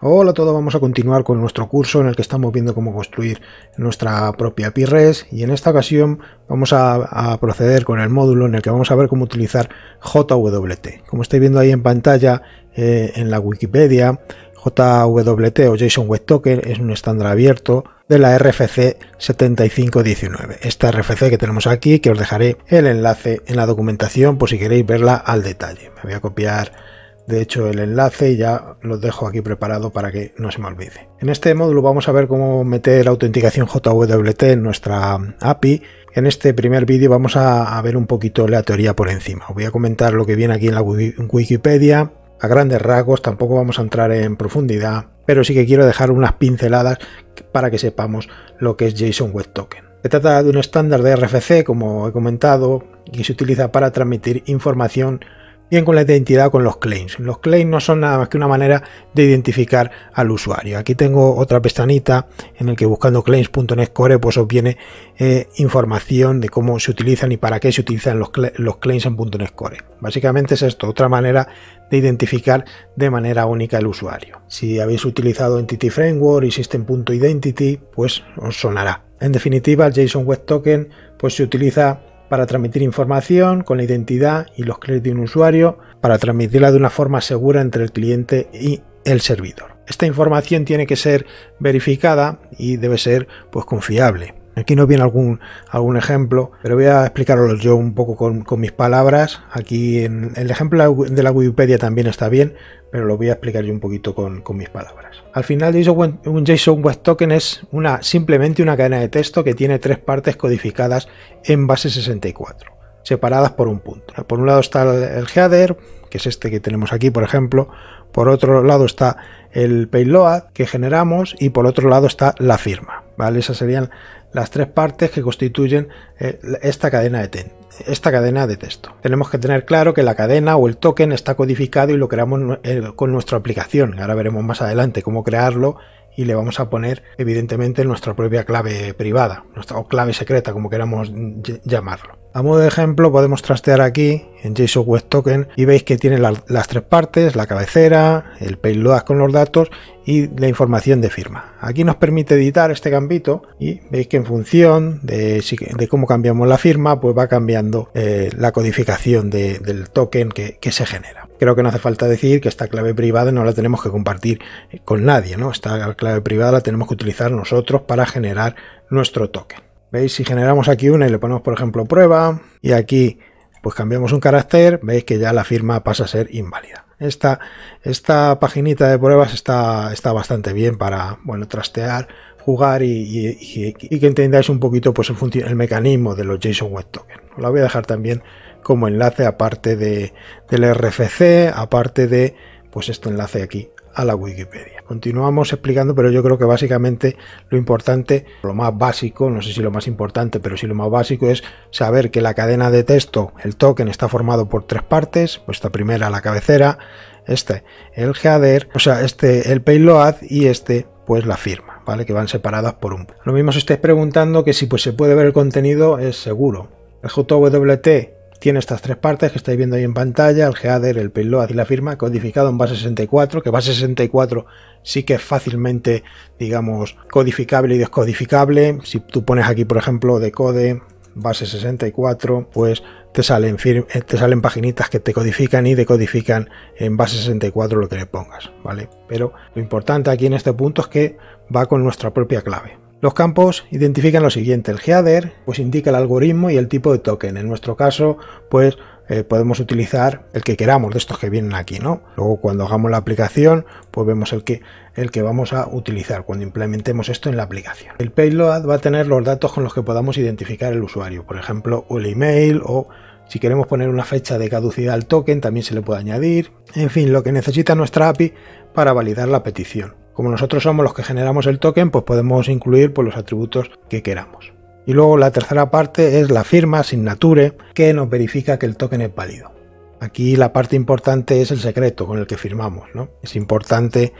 Hola a todos, vamos a continuar con nuestro curso en el que estamos viendo cómo construir nuestra propia PIRES y en esta ocasión vamos a, proceder con el módulo en el que vamos a ver cómo utilizar JWT. Como estáis viendo ahí en pantalla eh, en la Wikipedia, JWT o JSON Web Token es un estándar abierto de la RFC 7519. Esta RFC que tenemos aquí, que os dejaré el enlace en la documentación por si queréis verla al detalle. Me voy a copiar de hecho, el enlace ya lo dejo aquí preparado para que no se me olvide. En este módulo vamos a ver cómo meter autenticación JWT en nuestra API. En este primer vídeo vamos a, ver un poquito la teoría por encima. voy a comentar lo que viene aquí en la Wikipedia. A grandes rasgos, tampoco vamos a entrar en profundidad, pero sí que quiero dejar unas pinceladas para que sepamos lo que es JSON Web Token. Se trata de un estándar de RFC, como he comentado, que se utiliza para transmitir información bien con la identidad con los claims. Los claims no son nada más que una manera de identificar al usuario. Aquí tengo otra pestañita en el que buscando claims.nescore pues os viene eh, información de cómo se utilizan y para qué se utilizan los, claims en punto Básicamente es esto, otra manera de identificar de manera única al usuario. Si habéis utilizado Entity Framework y System.identity pues os sonará. En definitiva el JSON Web Token pues se utiliza para transmitir información con la identidad y los clics de un usuario, para transmitirla de una forma segura entre el cliente y el servidor. Esta información tiene que ser verificada y debe ser pues confiable. Aquí no viene algún, algún ejemplo, pero voy a explicaros yo un poco con, mis palabras. Aquí en el ejemplo de la Wikipedia también está bien, pero lo voy a explicar yo un poquito con, mis palabras. Al final, un JSON Web Token es una, simplemente una cadena de texto que tiene tres partes codificadas en base 64, separadas por un punto. Por un lado está el header, que es este que tenemos aquí, por ejemplo. Por otro lado está el payload que generamos y por otro lado está la firma. ¿vale? Esas serían las tres partes que constituyen eh, esta cadena de esta cadena de texto. Tenemos que tener claro que la cadena o el token está codificado y lo creamos eh, con nuestra aplicación. Ahora veremos más adelante cómo crearlo y le vamos a poner evidentemente nuestra propia clave privada nuestra, o clave secreta como queramos llamarlo. A modo de ejemplo podemos trastear aquí en JSON Web Token y veis que tiene las tres partes, la cabecera, el payload con los datos y la información de firma. Aquí nos permite editar este gambito y veis que en función de, cómo cambiamos la firma pues va cambiando eh, la codificación del token que se genera creo que no hace falta decir que esta clave privada no la tenemos que compartir con nadie, ¿no? Esta clave privada la tenemos que utilizar nosotros para generar nuestro token. ¿Veis? Si generamos aquí una y le ponemos, por ejemplo, prueba, y aquí pues cambiamos un carácter, veis que ya la firma pasa a ser inválida. Esta, esta paginita de pruebas está, está bastante bien para, bueno, trastear, jugar y, que entendáis un poquito pues, el, mecanismo de los JSON Web Token. Os la voy a dejar también como enlace aparte del RFC, aparte de pues este enlace aquí a la Wikipedia. Continuamos explicando, pero yo creo que básicamente lo importante, lo más básico, no sé si lo más importante, pero sí lo más básico es saber que la cadena de texto, el token, está formado por tres partes, pues esta primera la cabecera, este el header, o sea, este el payload y este pues la firma, ¿vale? Que van separadas por un... Lo mismo si estáis preguntando que si pues se puede ver el contenido es seguro. El JWT tiene estas tres partes que estáis viendo ahí en pantalla, el header, el payload y la firma, codificado en base 64, que base 64 sí que es fácilmente, digamos, codificable y descodificable. Si tú pones aquí, por ejemplo, decode base 64, pues te salen, eh, te salen paginitas que te codifican y decodifican en base 64 lo que le pongas, ¿vale? Pero lo importante aquí en este punto es que va con nuestra propia clave, los campos identifican lo siguiente, el header pues indica el algoritmo y el tipo de token, en nuestro caso pues eh, podemos utilizar el que queramos de estos que vienen aquí, ¿no? Luego cuando hagamos la aplicación pues vemos el que, el que vamos a utilizar cuando implementemos esto en la aplicación. El payload va a tener los datos con los que podamos identificar el usuario, por ejemplo el email o si queremos poner una fecha de caducidad al token también se le puede añadir, en fin, lo que necesita nuestra API para validar la petición. Como nosotros somos los que generamos el token, pues podemos incluir pues, los atributos que queramos. Y luego la tercera parte es la firma, signature, que nos verifica que el token es válido. Aquí la parte importante es el secreto con el que firmamos, ¿no? Es importante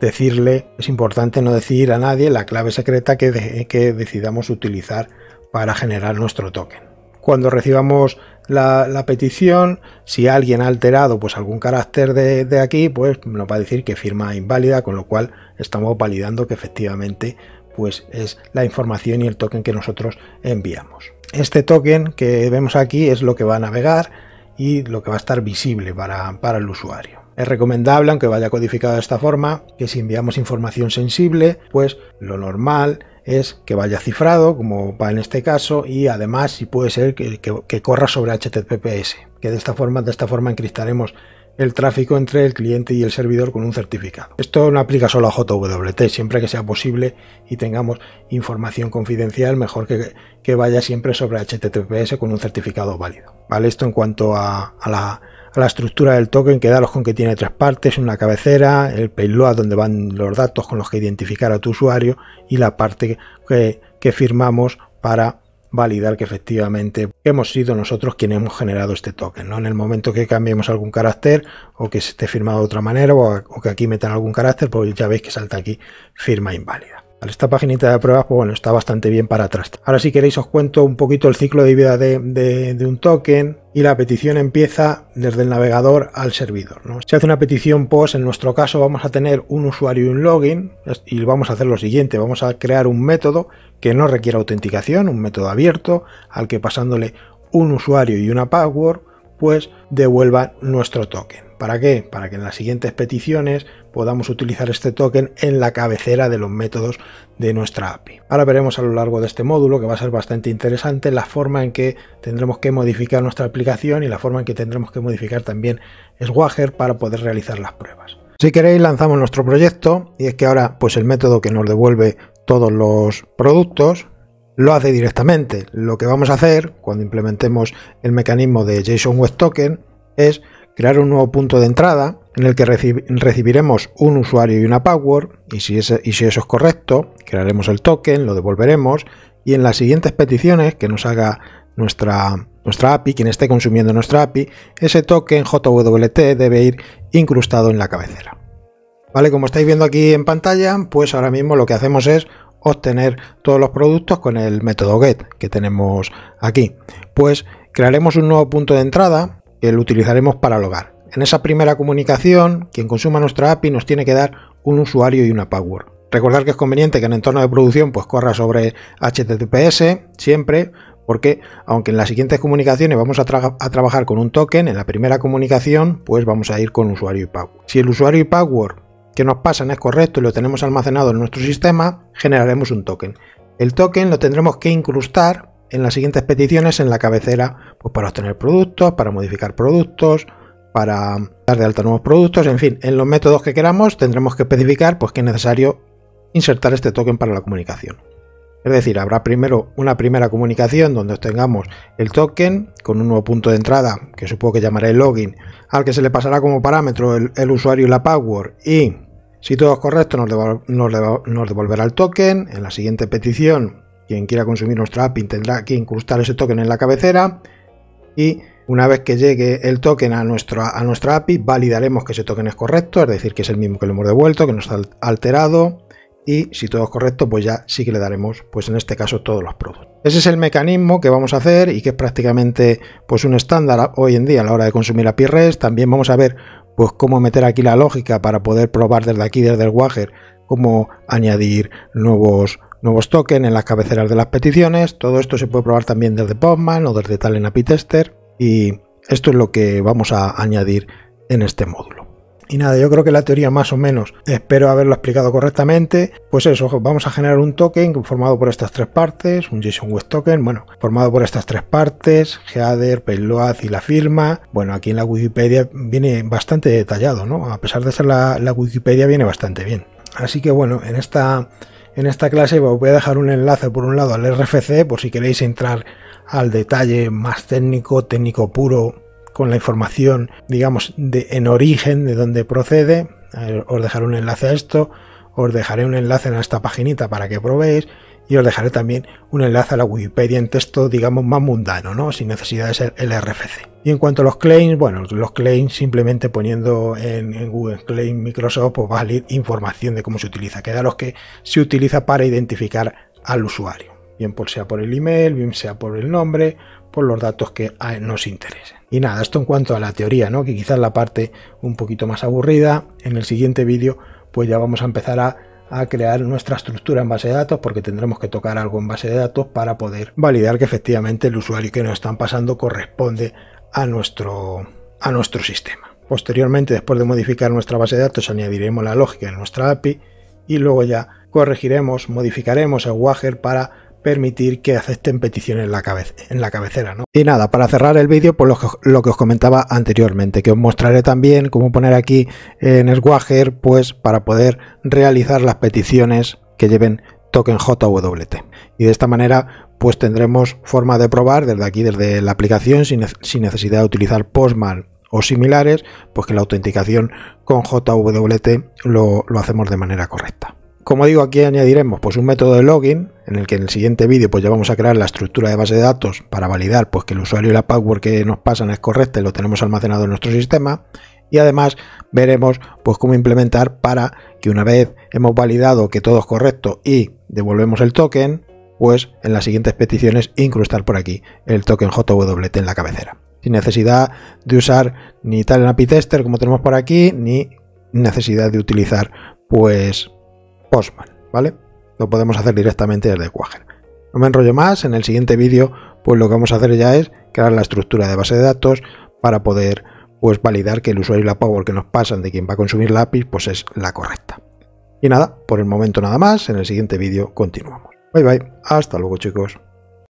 decirle, es importante no decir a nadie la clave secreta que, que decidamos utilizar para generar nuestro token cuando recibamos la, petición, si alguien ha alterado pues algún carácter de, aquí, pues nos va a decir que firma inválida, con lo cual estamos validando que efectivamente pues es la información y el token que nosotros enviamos. Este token que vemos aquí es lo que va a navegar y lo que va a estar visible para, para el usuario. Es recomendable, aunque vaya codificado de esta forma, que si enviamos información sensible, pues lo normal es que vaya cifrado, como va en este caso, y además si puede ser que, corra sobre HTTPS, que de esta forma, de esta forma encriptaremos el tráfico entre el cliente y el servidor con un certificado. Esto no aplica solo a JWT, siempre que sea posible y tengamos información confidencial, mejor que, que vaya siempre sobre HTTPS con un certificado válido. ¿Vale? Esto en cuanto a la la estructura del token, quedaros con que tiene tres partes, una cabecera, el payload donde van los datos con los que identificar a tu usuario y la parte que, firmamos para validar que efectivamente hemos sido nosotros quienes hemos generado este token. ¿no? En el momento que cambiemos algún carácter o que se esté firmado de otra manera o, o que aquí metan algún carácter, pues ya veis que salta aquí firma inválida. Esta paginita de pruebas, pues bueno, está bastante bien para atrás. Ahora si queréis os cuento un poquito el ciclo de vida de, un token y la petición empieza desde el navegador al servidor. Se hace una petición POST, en nuestro caso vamos a tener un usuario y un login y vamos a hacer lo siguiente, vamos a crear un método que no requiera autenticación, un método abierto al que pasándole un usuario y una password, pues devuelvan nuestro token. ¿Para qué? Para que en las siguientes peticiones podamos utilizar este token en la cabecera de los métodos de nuestra API. Ahora veremos a lo largo de este módulo, que va a ser bastante interesante, la forma en que tendremos que modificar nuestra aplicación y la forma en que tendremos que modificar también Swagger para poder realizar las pruebas. Si queréis lanzamos nuestro proyecto y es que ahora pues el método que nos devuelve todos los productos lo hace directamente. Lo que vamos a hacer cuando implementemos el mecanismo de JSON Web Token es crear un nuevo punto de entrada en el que recibiremos un usuario y una password y si, y si eso es correcto, crearemos el token, lo devolveremos y en las siguientes peticiones que nos haga nuestra, nuestra API, quien esté consumiendo nuestra API, ese token JWT debe ir incrustado en la cabecera. Vale, como estáis viendo aquí en pantalla, pues ahora mismo lo que hacemos es obtener todos los productos con el método get que tenemos aquí. Pues crearemos un nuevo punto de entrada que lo utilizaremos para logar. En esa primera comunicación, quien consuma nuestra API nos tiene que dar un usuario y una Power. Recordar que es conveniente que en entorno de producción pues corra sobre HTTPS siempre, porque aunque en las siguientes comunicaciones vamos a, trabajar con un token, en la primera comunicación pues vamos a ir con usuario y password. Si el usuario y Power que nos pasan es correcto y lo tenemos almacenado en nuestro sistema, generaremos un token. El token lo tendremos que incrustar en las siguientes peticiones en la cabecera, pues para obtener productos, para modificar productos, para dar de alta nuevos productos, en fin, en los métodos que queramos tendremos que especificar pues que es necesario insertar este token para la comunicación. Es decir, habrá primero una primera comunicación donde obtengamos el token con un nuevo punto de entrada, que supongo que llamaré login, al que se le pasará como parámetro el, usuario y la password y si todo es correcto nos devolverá el token. En la siguiente petición quien quiera consumir nuestra API tendrá que incrustar ese token en la cabecera y una vez que llegue el token a, nuestro, a nuestra API, validaremos que ese token es correcto, es decir, que es el mismo que le hemos devuelto, que no está alterado, y si todo es correcto, pues ya sí que le daremos, pues en este caso, todos los productos. Ese es el mecanismo que vamos a hacer y que es prácticamente pues un estándar hoy en día a la hora de consumir API REST. También vamos a ver pues cómo meter aquí la lógica para poder probar desde aquí, desde el Wager, cómo añadir nuevos nuevos tokens en las cabeceras de las peticiones. Todo esto se puede probar también desde Postman o desde Talent API Tester. Y esto es lo que vamos a añadir en este módulo. Y nada, yo creo que la teoría más o menos espero haberlo explicado correctamente. Pues eso, vamos a generar un token formado por estas tres partes, un JSON Web Token, bueno, formado por estas tres partes, header, payload y la firma. Bueno, aquí en la Wikipedia viene bastante detallado, ¿no? A pesar de ser la Wikipedia, viene bastante bien. Así que bueno, en esta en esta clase os pues voy a dejar un enlace por un lado al RFC por si queréis entrar al detalle más técnico, técnico puro, con la información, digamos, de, en origen de dónde procede. Eh, os dejaré un enlace a esto, os dejaré un enlace en esta paginita para que probéis y os dejaré también un enlace a la Wikipedia en texto, digamos, más mundano, ¿no? sin necesidad de ser el RFC. Y en cuanto a los claims, bueno, los claims simplemente poniendo en, Google Claim Microsoft, pues va a salir información de cómo se utiliza, Queda los que se utiliza para identificar al usuario, bien por pues sea por el email, bien sea por el nombre, por los datos que nos interesen. Y nada, esto en cuanto a la teoría, ¿no? que quizás la parte un poquito más aburrida, en el siguiente vídeo pues ya vamos a empezar a a crear nuestra estructura en base de datos porque tendremos que tocar algo en base de datos para poder validar que efectivamente el usuario que nos están pasando corresponde a nuestro, a nuestro sistema. Posteriormente, después de modificar nuestra base de datos, añadiremos la lógica en nuestra API y luego ya corregiremos, modificaremos el Wager para permitir que acepten peticiones en la, en la cabecera. ¿no? Y nada, para cerrar el vídeo, pues lo que, os comentaba anteriormente, que os mostraré también cómo poner aquí en Swagger, pues para poder realizar las peticiones que lleven token JWT. Y de esta manera, pues tendremos forma de probar desde aquí, desde la aplicación, sin, necesidad de utilizar Postman o similares, pues que la autenticación con JWT lo hacemos de manera correcta. Como digo, aquí añadiremos pues, un método de login, en el que en el siguiente vídeo pues, ya vamos a crear la estructura de base de datos para validar pues, que el usuario y la password que nos pasan es correcta y lo tenemos almacenado en nuestro sistema. Y además veremos pues, cómo implementar para que una vez hemos validado que todo es correcto y devolvemos el token, pues en las siguientes peticiones incrustar por aquí el token JWT en la cabecera. Sin necesidad de usar ni tal API tester como tenemos por aquí, ni necesidad de utilizar pues Postman, ¿vale? Lo podemos hacer directamente desde Quagger. No me enrollo más, en el siguiente vídeo pues lo que vamos a hacer ya es crear la estructura de base de datos para poder pues validar que el usuario y la power que nos pasan de quien va a consumir la API pues es la correcta. Y nada, por el momento nada más, en el siguiente vídeo continuamos. Bye bye, hasta luego chicos.